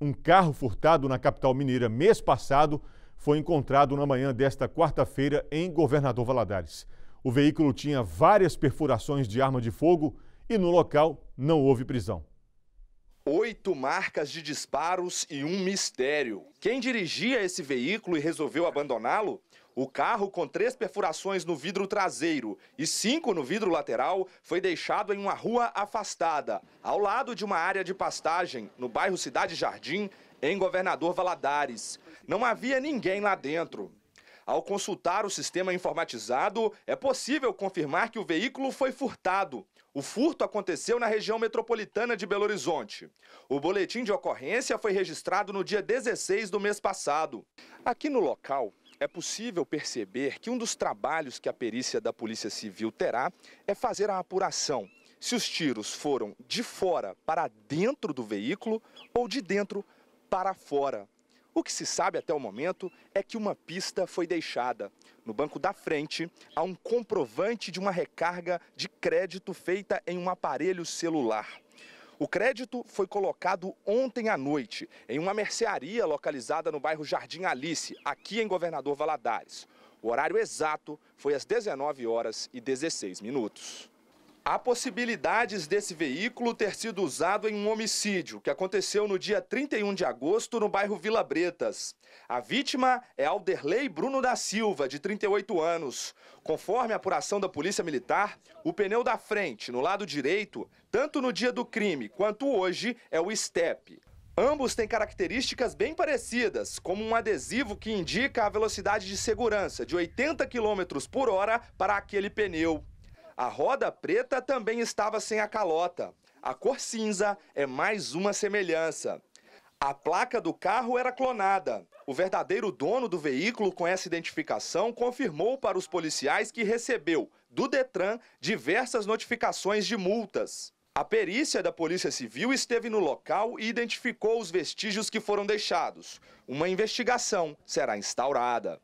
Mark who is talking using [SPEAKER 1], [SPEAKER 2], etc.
[SPEAKER 1] Um carro furtado na capital mineira mês passado foi encontrado na manhã desta quarta-feira em Governador Valadares. O veículo tinha várias perfurações de arma de fogo e no local não houve prisão.
[SPEAKER 2] Oito marcas de disparos e um mistério. Quem dirigia esse veículo e resolveu abandoná-lo? O carro com três perfurações no vidro traseiro e cinco no vidro lateral foi deixado em uma rua afastada, ao lado de uma área de pastagem, no bairro Cidade Jardim, em Governador Valadares. Não havia ninguém lá dentro. Ao consultar o sistema informatizado, é possível confirmar que o veículo foi furtado. O furto aconteceu na região metropolitana de Belo Horizonte. O boletim de ocorrência foi registrado no dia 16 do mês passado. Aqui no local, é possível perceber que um dos trabalhos que a perícia da Polícia Civil terá é fazer a apuração se os tiros foram de fora para dentro do veículo ou de dentro para fora. O que se sabe até o momento é que uma pista foi deixada. No banco da frente, há um comprovante de uma recarga de crédito feita em um aparelho celular. O crédito foi colocado ontem à noite em uma mercearia localizada no bairro Jardim Alice, aqui em Governador Valadares. O horário exato foi às 19 horas e 16 minutos. Há possibilidades desse veículo ter sido usado em um homicídio que aconteceu no dia 31 de agosto no bairro Vila Bretas. A vítima é Alderley Bruno da Silva, de 38 anos. Conforme a apuração da Polícia Militar, o pneu da frente, no lado direito, tanto no dia do crime quanto hoje, é o STEP. Ambos têm características bem parecidas, como um adesivo que indica a velocidade de segurança de 80 km por hora para aquele pneu. A roda preta também estava sem a calota. A cor cinza é mais uma semelhança. A placa do carro era clonada. O verdadeiro dono do veículo com essa identificação confirmou para os policiais que recebeu, do Detran, diversas notificações de multas. A perícia da Polícia Civil esteve no local e identificou os vestígios que foram deixados. Uma investigação será instaurada.